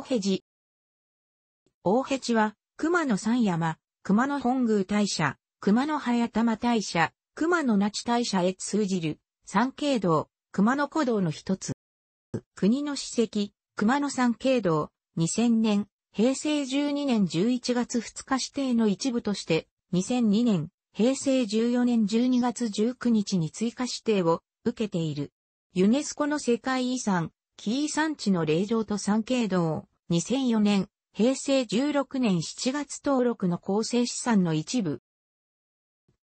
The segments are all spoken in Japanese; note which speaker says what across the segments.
Speaker 1: 大ヘジ。大ヘジは、熊野三山、熊野本宮大社、熊野早玉大社、熊野那智大社へ通じる、三景道、熊野古道の一つ。国の史跡、熊野三景道、2000年、平成12年11月2日指定の一部として、2002年、平成14年12月19日に追加指定を受けている。ユネスコの世界遺産、キー産地の霊場と三景道、2004年、平成16年7月登録の構成資産の一部。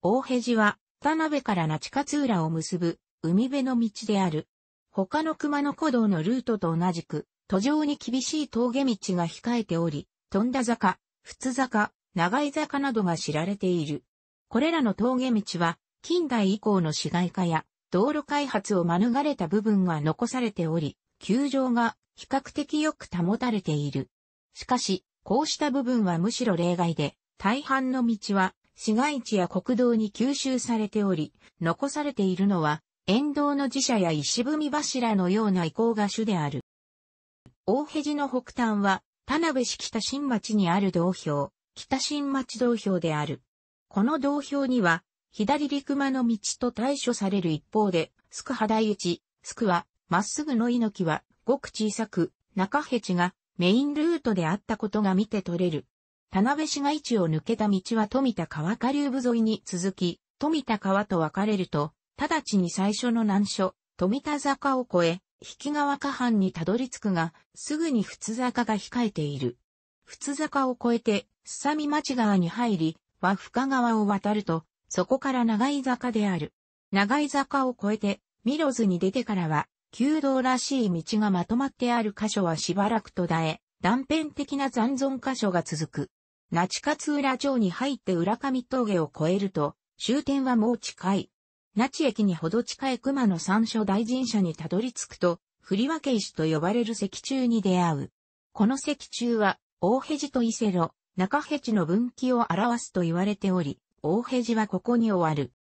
Speaker 1: 大平寺は、田辺から那智勝浦を結ぶ、海辺の道である。他の熊野古道のルートと同じく、途上に厳しい峠道が控えており、富んだ坂、仏坂、長井坂などが知られている。これらの峠道は、近代以降の市街化や、道路開発を免れた部分が残されており、球場が比較的よく保たれている。しかし、こうした部分はむしろ例外で、大半の道は市街地や国道に吸収されており、残されているのは、沿道の寺社や石踏み柱のような遺構が主である。大辺寺の北端は、田辺市北新町にある道標、北新町道標である。この道標には、左陸間の道と対処される一方で、すくはだいうち、すくは、まっすぐの猪木は、ごく小さく、中辺地がメインルートであったことが見て取れる。田辺市街地を抜けた道は富田川下流部沿いに続き、富田川と分かれると、直ちに最初の難所、富田坂を越え、引川下半にたどり着くが、すぐに仏坂が控えている。仏坂を越えて、すさみ町川に入り、和深川を渡ると、そこから長井坂である。長井坂を越えて、ミロズに出てからは、旧道らしい道がまとまってある箇所はしばらく途絶え、断片的な残存箇所が続く。那智勝浦町に入って浦上峠を越えると、終点はもう近い。那智駅にほど近い熊野山所大神社にたどり着くと、振り分け石と呼ばれる石柱に出会う。この石柱は、大辺ジと伊勢路、中辺ジの分岐を表すと言われており、大辺ジはここに終わる。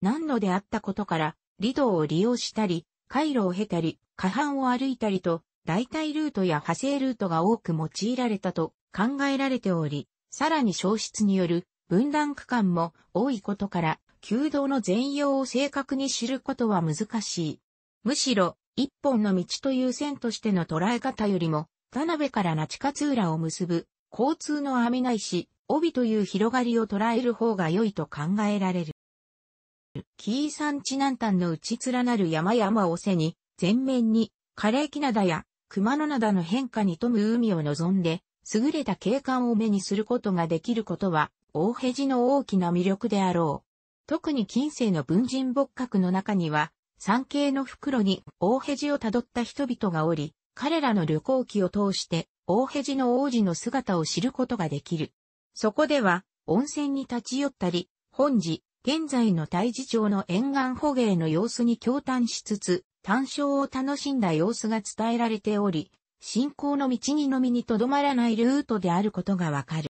Speaker 1: 何度であったことから、理道を利用したり、回路を経たり、下半を歩いたりと、代替ルートや派生ルートが多く用いられたと考えられており、さらに消失による分断区間も多いことから、旧道の全容を正確に知ることは難しい。むしろ、一本の道という線としての捉え方よりも、田辺から那智勝浦を結ぶ、交通の網ないし、帯という広がりを捉える方が良いと考えられる。紀伊山地南端の内連なる山々を背に、全面に、枯れ木灘や熊野灘の変化に富む海を望んで、優れた景観を目にすることができることは、大辺寺の大きな魅力であろう。特に近世の文人仏閣の中には、山系の袋に大辺寺をたどった人々がおり、彼らの旅行記を通して、大辺寺の王子の姿を知ることができる。そこでは、温泉に立ち寄ったり、本寺、現在の大治町の沿岸捕鯨の様子に共嘆しつつ、単勝を楽しんだ様子が伝えられており、信仰の道にのみにとどまらないルートであることがわかる。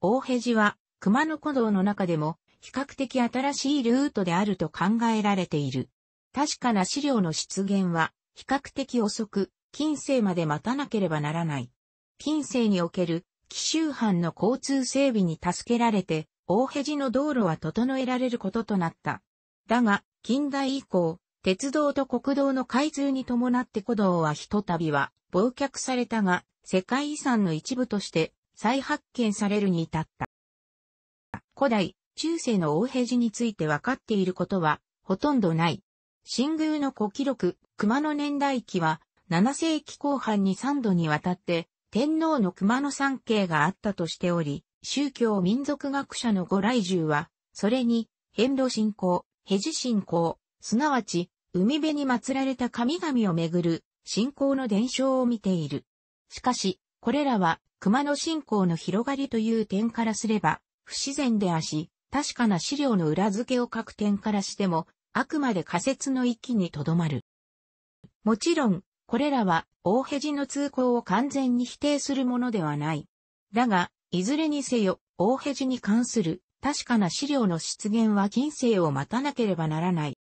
Speaker 1: 大辺寺は熊野古道の中でも比較的新しいルートであると考えられている。確かな資料の出現は比較的遅く、近世まで待たなければならない。近世における紀州藩の交通整備に助けられて、大辺路の道路は整えられることとなった。だが、近代以降、鉄道と国道の開通に伴って古道はひとたびは、忘却されたが、世界遺産の一部として再発見されるに至った。古代、中世の大平寺について分かっていることはほとんどない。新宮の古記録、熊野年代記は7世紀後半に3度にわたって天皇の熊野山系があったとしており、宗教民族学者の五来獣は、それに、遍路信仰、ヘジ信仰、すなわち、海辺に祀られた神々をめぐる信仰の伝承を見ている。しかし、これらは熊野信仰の広がりという点からすれば、不自然であし、確かな資料の裏付けを書く点からしても、あくまで仮説の域にとどまる。もちろん、これらは、大ヘジの通行を完全に否定するものではない。だが、いずれにせよ、大辺寺に関する確かな資料の出現は近世を待たなければならない。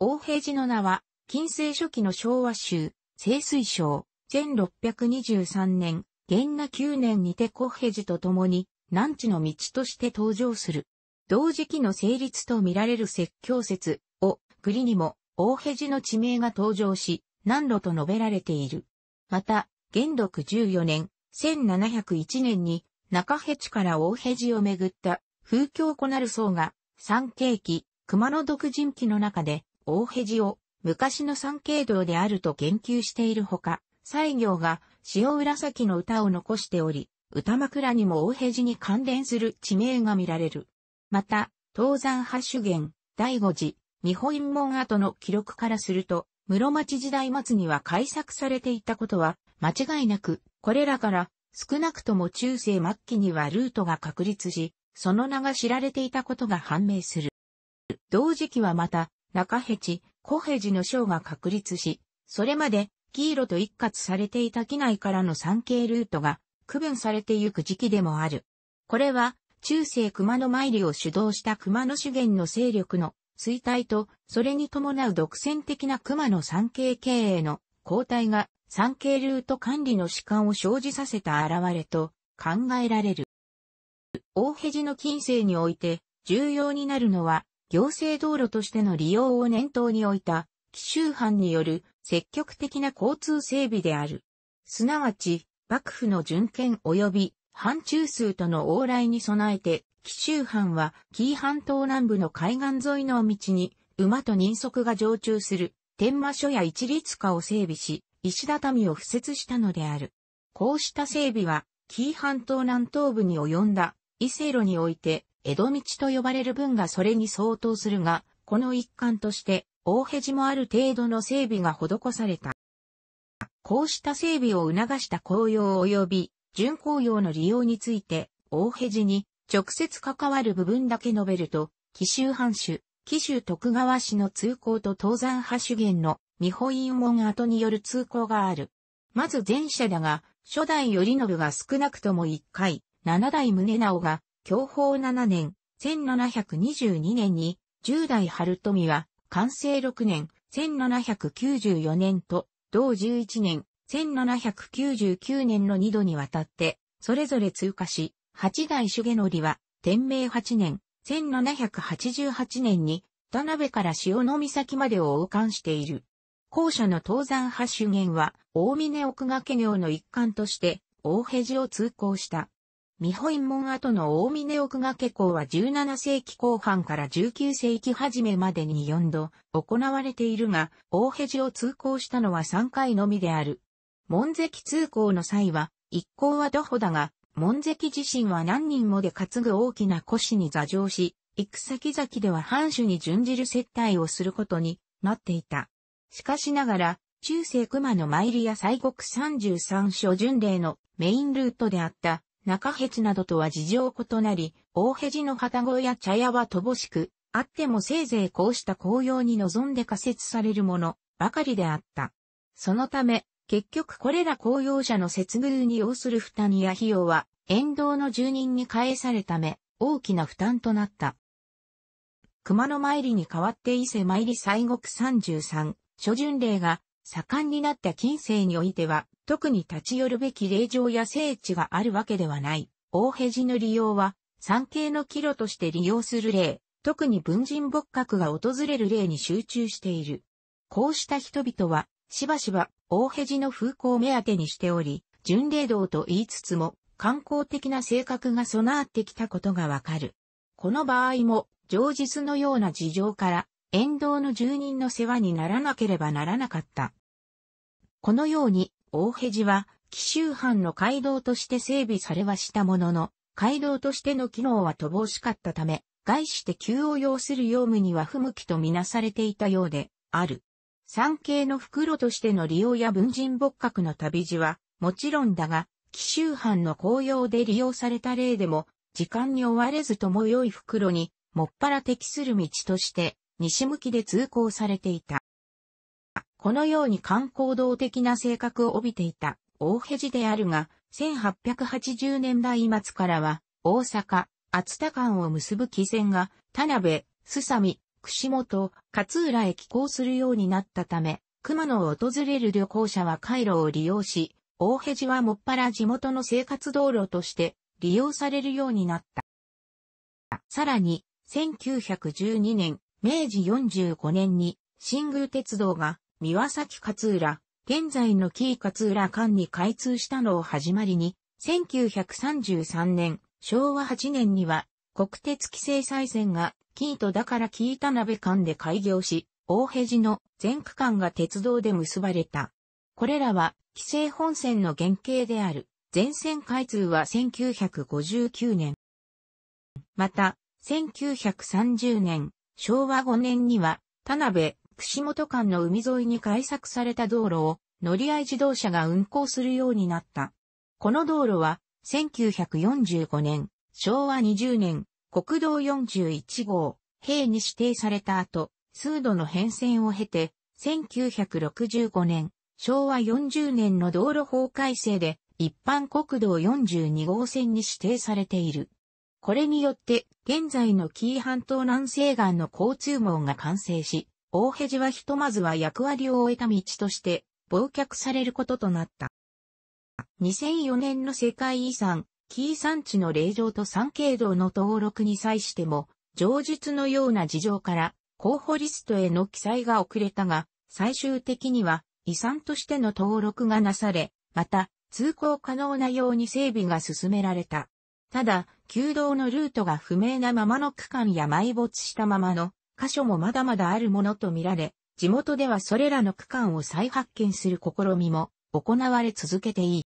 Speaker 1: 大平寺の名は、近世初期の昭和州、清水省、1623年、元那9年にて小平寺と共に、南地の道として登場する。同時期の成立と見られる説教説を、栗にも、大平寺の地名が登場し、南路と述べられている。また、元禄14年、1701年に、中ヘチから大ヘジをめぐった風教子なる層が三景紀、熊野独人記の中で大ヘジを昔の三景道であると言及しているほか、西行が塩紫の歌を残しており、歌枕にも大ヘジに関連する地名が見られる。また、東山八主元、第五次、日本門跡の記録からすると、室町時代末には改作されていたことは、間違いなく、これらから少なくとも中世末期にはルートが確立し、その名が知られていたことが判明する。同時期はまた、中ヘチ、小ヘジの章が確立し、それまで、黄色と一括されていた機内からの産経ルートが区分されてゆく時期でもある。これは、中世熊野参りを主導した熊野資源の勢力の衰退と、それに伴う独占的な熊野産経経営の交代が産経ルート管理の主観を生じさせた現れと考えられる。大辺寺の近世において重要になるのは行政道路としての利用を念頭に置いた奇襲藩による積極的な交通整備である。すなわち、幕府の巡検及び藩中枢との往来に備えて、紀州藩は紀伊半島南部の海岸沿いの道に馬と人足が常駐する天馬所や一律家を整備し、石畳を敷設したのである。こうした整備は、紀伊半島南東部に及んだ、伊勢路において、江戸道と呼ばれる分がそれに相当するが、この一環として、大辺もある程度の整備が施された。こうした整備を促した紅葉及び、巡紅葉の利用について、大辺に直接関わる部分だけ述べると、紀州藩主、紀州徳川氏の通行と東山派主元の美保院門跡による通行がある。まず前者だが、初代頼信が少なくとも1回、七代宗直が、享保7年、1722年に、十代春富は、完成6年、1794年と、同11年、1799年の2度にわたって、それぞれ通過し、八代主下則は、天明8年、1788年に、田辺から潮の岬までを横貫している。校舎の東山派主言は、大峰奥掛業の一環として、大辺寺を通行した。美保院門跡の大峰奥掛校は17世紀後半から19世紀初めまでに4度行われているが、大辺寺を通行したのは3回のみである。門跡通行の際は、一行は徒歩だが、門跡自身は何人もで担ぐ大きな腰に座上し、行く先々では藩主に準じる接待をすることになっていた。しかしながら、中世熊野参りや西国33所巡礼のメインルートであった中辺などとは事情異なり、大辺の旗子や茶屋は乏しく、あってもせいぜいこうした紅葉に臨んで仮設されるものばかりであった。そのため、結局これら公用者の接遇に要する負担や費用は、沿道の住人に返されため、大きな負担となった。熊野参りに代わって伊勢参り西国33、諸巡礼が盛んになった近世においては、特に立ち寄るべき霊場や聖地があるわけではない。大辺寺の利用は、産経の岐路として利用する例、特に文人仏閣が訪れる例に集中している。こうした人々は、しばしば大辺寺の風光を目当てにしており、巡礼道と言いつつも、観光的な性格が備わってきたことがわかる。この場合も、上日のような事情から、沿道の住人の世話にならなければならなかった。このように、大辺寺は、紀州藩の街道として整備されはしたものの、街道としての機能は乏しかったため、外して急を要する用務には不向きとみなされていたようで、ある。産経の袋としての利用や文人牧閣の旅路は、もちろんだが、紀州藩の紅葉で利用された例でも、時間に追われずとも良い袋に、もっぱら適する道として、西向きで通行されていた。このように観光道的な性格を帯びていた大辺寺であるが、1880年代末からは、大阪、厚田間を結ぶ汽船が、田辺、すさみ、串本、勝浦へ寄港するようになったため、熊野を訪れる旅行者は回路を利用し、大辺寺はもっぱら地元の生活道路として利用されるようになった。さらに、1912年、明治45年に新宮鉄道が宮崎勝浦、現在の紀伊勝浦間に開通したのを始まりに、1933年、昭和8年には国鉄規制再線が紀伊とだから紀伊田辺間で開業し、大平寺の全区間が鉄道で結ばれた。これらは、規制本線の原型である。全線開通は1959年。また、1930年、昭和5年には、田辺、串本間の海沿いに開削された道路を乗り合い自動車が運行するようになった。この道路は1945年、昭和20年、国道41号、兵に指定された後、数度の変遷を経て、1965年、昭和40年の道路法改正で一般国道42号線に指定されている。これによって、現在の紀伊半島南西岸の交通網が完成し、大辺ジはひとまずは役割を終えた道として、忘却されることとなった。2004年の世界遺産、紀伊山地の霊場と三景道の登録に際しても、上述のような事情から、候補リストへの記載が遅れたが、最終的には遺産としての登録がなされ、また、通行可能なように整備が進められた。ただ、旧道のルートが不明なままの区間や埋没したままの箇所もまだまだあるものとみられ、地元ではそれらの区間を再発見する試みも行われ続けていい。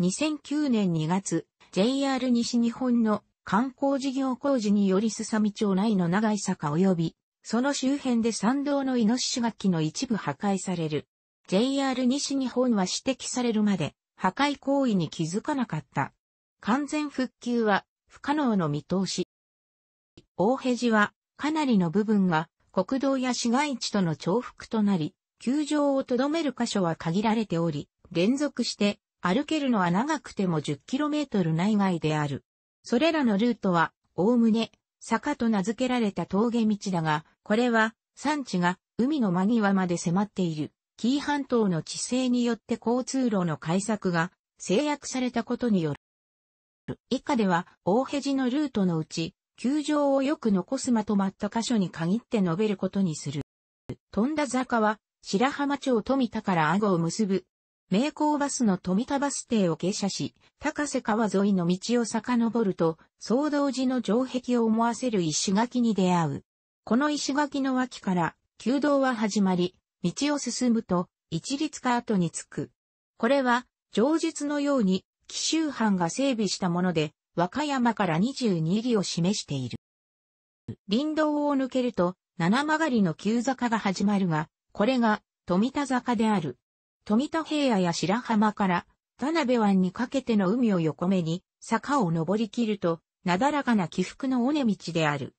Speaker 1: 2009年2月、JR 西日本の観光事業工事によりすさみ町内の長い坂及び、その周辺で山道のイノシシ楽器の一部破壊される。JR 西日本は指摘されるまで破壊行為に気づかなかった。完全復旧は不可能の見通し。大辺路はかなりの部分が国道や市街地との重複となり、球場をとどめる箇所は限られており、連続して歩けるのは長くても 10km 内外である。それらのルートは、おおむね、坂と名付けられた峠道だが、これは、山地が海の間際まで迫っている、紀伊半島の地勢によって交通路の開削が制約されたことによる。以下では、大辺のルートのうち、球場をよく残すまとまった箇所に限って述べることにする。富田坂は、白浜町富田から阿護を結ぶ、名工バスの富田バス停を下車し、高瀬川沿いの道を遡ると、総道寺の城壁を思わせる石垣に出会う。この石垣の脇から、旧道は始まり、道を進むと、一律か後に着く。これは、上述のように、紀州藩が整備したもので、和歌山から22里を示している。林道を抜けると、七曲りの急坂が始まるが、これが富田坂である。富田平野や白浜から田辺湾にかけての海を横目に坂を登り切ると、なだらかな起伏の尾根道である。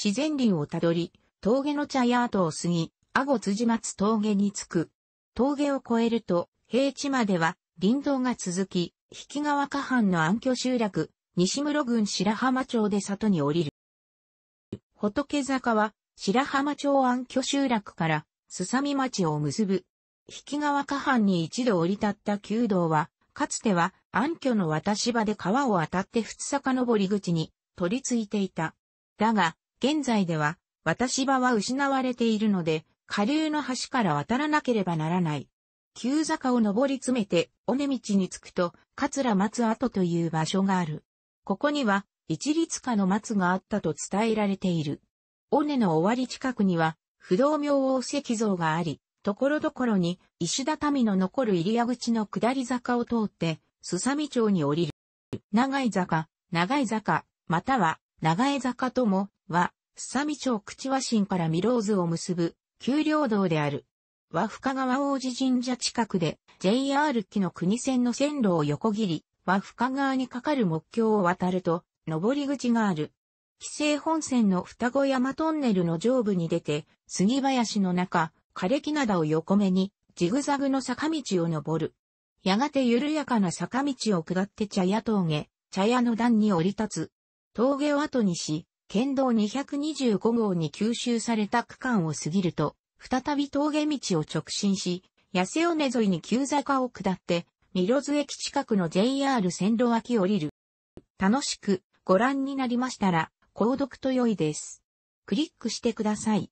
Speaker 1: 自然林をたどり、峠の茶屋跡を過ぎ、阿護辻松峠に着く。峠を越えると、平地までは林道が続き、引川河畔の暗挙集落、西室郡白浜町で里に降りる。仏坂は、白浜町暗挙集落から、すさみ町を結ぶ。引川河畔に一度降り立った旧道は、かつては暗挙の渡し場で川を渡って二坂登上り口に取り付いていた。だが、現在では、渡し場は失われているので、下流の橋から渡らなければならない。急坂を登り詰めて、尾根道に着くと、桂松跡という場所がある。ここには、一律家の松があったと伝えられている。尾根の終わり近くには、不動明王石像があり、ところどころに石畳の残る入谷口の下り坂を通って、すさみ町に降りる。長い坂、長い坂、または、長江坂とも、は、すさみ町口和新から未ローズを結ぶ、丘陵道である。和深川王子神社近くで JR 機の国線の線路を横切り、和深川にかかる目標を渡ると、上り口がある。紀勢本線の双子山トンネルの上部に出て、杉林の中、枯れ木灘を横目に、ジグザグの坂道を登る。やがて緩やかな坂道を下って茶屋峠、茶屋の段に降り立つ。峠を後にし、県道225号に吸収された区間を過ぎると、再び峠道を直進し、痩せ尾根沿いに急坂を下って、ミロズ駅近くの JR 線路脇を降りる。楽しくご覧になりましたら、購読と良いです。クリックしてください。